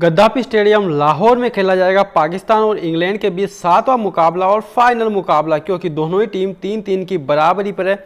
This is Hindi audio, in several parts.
गद्दाफी स्टेडियम लाहौर में खेला जाएगा पाकिस्तान और इंग्लैंड के बीच सातवां मुकाबला और फाइनल मुकाबला क्योंकि दोनों ही टीम तीन तीन की बराबरी पर है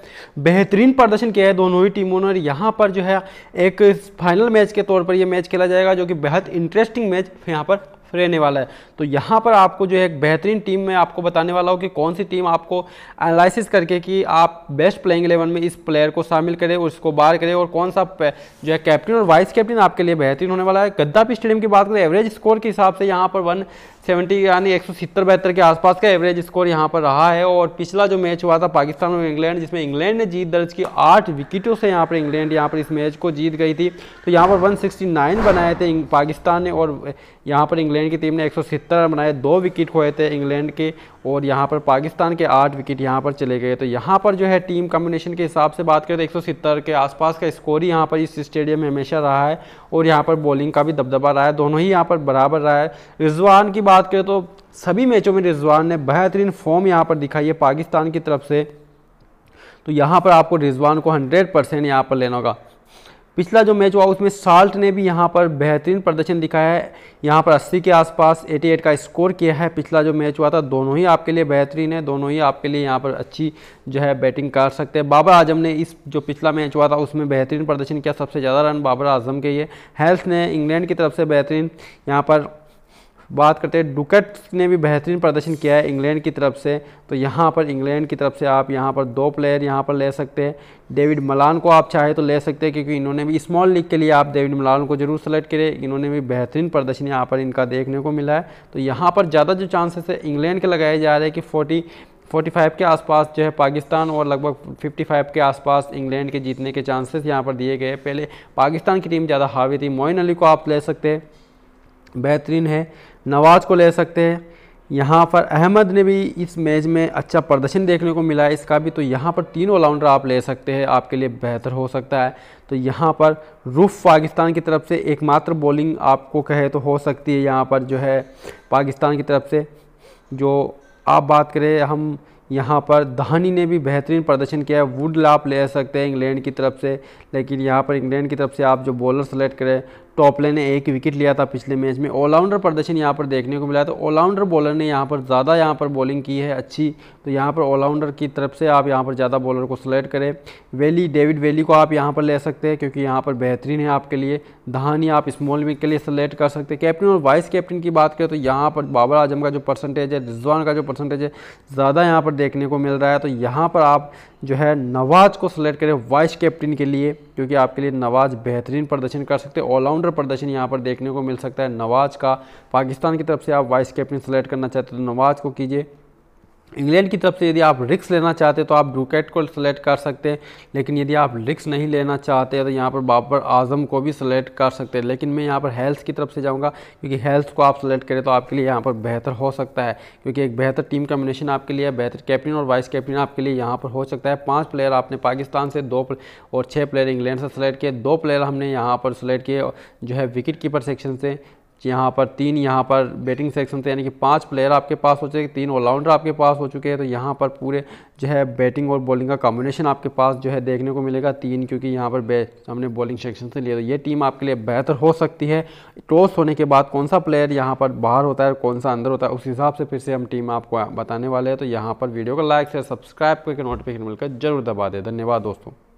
बेहतरीन प्रदर्शन किया है दोनों ही टीमों ने और यहाँ पर जो है एक फाइनल मैच के तौर पर यह मैच खेला जाएगा जो कि बेहद इंटरेस्टिंग मैच यहाँ पर रहने वाला है तो यहाँ पर आपको जो है एक बेहतरीन टीम में आपको बताने वाला हूँ कि कौन सी टीम आपको एनालिसिस करके कि आप बेस्ट प्लेइंग एलेवन में इस प्लेयर को शामिल करें और इसको बाहर करें और कौन सा जो है कैप्टन और वाइस कैप्टन आपके लिए बेहतरीन होने वाला है गद्दापी स्टेडियम की बात करें एवरेज स्कोर के हिसाब से यहाँ पर वन सेवेंटी यानी एक सौ बहत्तर के आसपास का एवरेज स्कोर यहाँ पर रहा है और पिछला जो मैच हुआ था पाकिस्तान और इंग्लैंड जिसमें इंग्लैंड ने जीत दर्ज की आठ विकेटों से यहाँ पर इंग्लैंड यहाँ पर इस मैच को जीत गई थी तो यहाँ पर वन बनाए थे पाकिस्तान ने और यहाँ पर इंग्लैंड इंग्लैंड की टीम ने एक रन बनाए दो विकेट खोए थे इंग्लैंड के और यहाँ पर पाकिस्तान के आठ विकेट यहाँ पर चले गए तो यहाँ पर जो है टीम कम्बिनेशन के हिसाब से बात करें तो एक के आसपास का स्कोर ही यहाँ पर इस स्टेडियम में हमेशा रहा है और यहाँ पर बॉलिंग का भी दबदबा रहा है दोनों ही यहाँ पर बराबर रहा है रिजवान की बात करें तो सभी मैचों में रिजवान ने बेहतरीन फॉर्म यहाँ पर दिखाई है पाकिस्तान की तरफ से तो यहाँ पर आपको रिजवान को हंड्रेड परसेंट यहाँ पर लेना होगा पिछला जो मैच हुआ उसमें साल्ट ने भी यहाँ पर बेहतरीन प्रदर्शन दिखाया है यहाँ पर 80 के आसपास 88 का स्कोर किया है पिछला जो मैच हुआ था दोनों ही आपके लिए बेहतरीन है दोनों ही आपके लिए यहाँ पर अच्छी जो है बैटिंग कर सकते हैं बाबर आजम ने इस जो पिछला मैच हुआ था उसमें बेहतरीन प्रदर्शन किया सबसे ज़्यादा रन बाबर आजम के ये हेल्थ ने इंग्लैंड की तरफ से बेहतरीन यहाँ पर बात करते हैं डुकेट्स ने भी बेहतरीन प्रदर्शन किया है इंग्लैंड की तरफ से तो यहाँ पर इंग्लैंड की तरफ से आप यहाँ पर दो प्लेयर यहाँ पर ले सकते हैं डेविड मलान को आप चाहे तो ले सकते हैं क्योंकि इन्होंने भी स्मॉल लीग के लिए आप डेविड मलान को जरूर सेलेक्ट करें इन्होंने भी बेहतरीन प्रदर्शन यहाँ पर इनका देखने को मिला है तो यहाँ पर ज़्यादा जो चांसेस है इंग्लैंड के लगाए जा रहे हैं कि फोर्टी 45 के आसपास जो है पाकिस्तान और लगभग 55 के आसपास इंग्लैंड के जीतने के चांसेस यहाँ पर दिए गए पहले पाकिस्तान की टीम ज़्यादा हावी थी मोइन अली को आप ले सकते हैं बेहतरीन है नवाज़ को ले सकते हैं यहाँ पर अहमद ने भी इस मैच में अच्छा प्रदर्शन देखने को मिला है इसका भी तो यहाँ पर तीन ऑलराउंडर आप ले सकते हैं आपके लिए बेहतर हो सकता है तो यहाँ पर रूफ पाकिस्तान की तरफ से एकमात्र बॉलिंग आपको कहे तो हो सकती है यहाँ पर जो है पाकिस्तान की तरफ से जो आप बात करें हम यहाँ पर दहानी ने भी बेहतरीन प्रदर्शन किया है वुड आप ले सकते हैं इंग्लैंड की तरफ से लेकिन यहाँ पर इंग्लैंड की तरफ से आप जो बॉलर सेलेक्ट करें टॉपले ने एक विकेट लिया था पिछले मैच में ऑलराउंडर प्रदर्शन यहाँ पर देखने को मिला तो ऑलराउंडर बॉलर ने यहाँ पर ज़्यादा यहाँ पर बॉलिंग की है अच्छी तो यहाँ पर ऑलराउंडर की तरफ से आप यहाँ पर ज़्यादा बॉलर को सिलेक्ट करें वेली डेविड वेली को आप यहाँ पर ले सकते हैं क्योंकि यहाँ पर बेहतरीन है आपके लिए धहानी आप स्मॉल विक के लिए सिलेक्ट कर सकते हैं कैप्टन और वाइस कैप्टन की बात करें तो यहाँ पर बाबर आजम का जो परसेंटेज है रिजवान का जो परसेंटेज है ज़्यादा यहाँ पर देखने को मिल रहा है तो यहाँ पर आप जो है नवाज को सिलेक्ट करें वाइस कैप्टन के लिए क्योंकि आपके लिए नवाज़ बेहतरीन प्रदर्शन कर सकते हैं ऑलराउंडर प्रदर्शन यहाँ पर देखने को मिल सकता है नवाज़ का पाकिस्तान की तरफ से आप वाइस कैप्टन सेलेक्ट करना चाहते हो तो नवाज़ को कीजिए इंग्लैंड की तरफ से यदि आप रिक्स लेना चाहते तो आप डुकेट को सेलेक्ट कर सकते हैं लेकिन यदि आप रिक्स नहीं लेना चाहते तो यहाँ पर बाबर आजम को भी सेलेक्ट कर सकते हैं लेकिन मैं यहाँ पर हेल्थ की तरफ से जाऊँगा क्योंकि हेल्थ को आप सिलेक्ट करें तो आपके लिए यहाँ पर बेहतर हो सकता है क्योंकि एक बेहतर टीम कम्बिनेशन आपके लिए बेहतर कैप्टन और वाइस कैप्टन आपके लिए यहाँ पर हो सकता है पाँच प्लेयर आपने पाकिस्तान से दो और छः प्लेयर इंग्लैंड से सेलेक्ट किए दो प्लेयर हमने यहाँ पर सेलेक्ट किए जो है विकेट कीपर सेक्शन से यहाँ पर तीन यहाँ पर बैटिंग सेक्शन थे यानी कि पांच प्लेयर आपके पास हो चुके तीन ऑलराउंडर आपके पास हो चुके हैं तो यहाँ पर पूरे जो है बैटिंग और बॉलिंग का कॉम्बिनेशन आपके पास जो है देखने को मिलेगा तीन क्योंकि यहाँ पर हमने बॉलिंग सेक्शन से लिया तो ये टीम आपके लिए बेहतर हो सकती है टॉस होने के बाद कौन सा प्लेयर यहाँ पर बाहर होता है और कौन सा अंदर होता है उस हिसाब से फिर से हम टीम आपको बताने वाले हैं तो यहाँ पर वीडियो को लाइक शेयर सब्सक्राइब करके नोटिफिकेशन मिलकर जरूर दबा दें धन्यवाद दोस्तों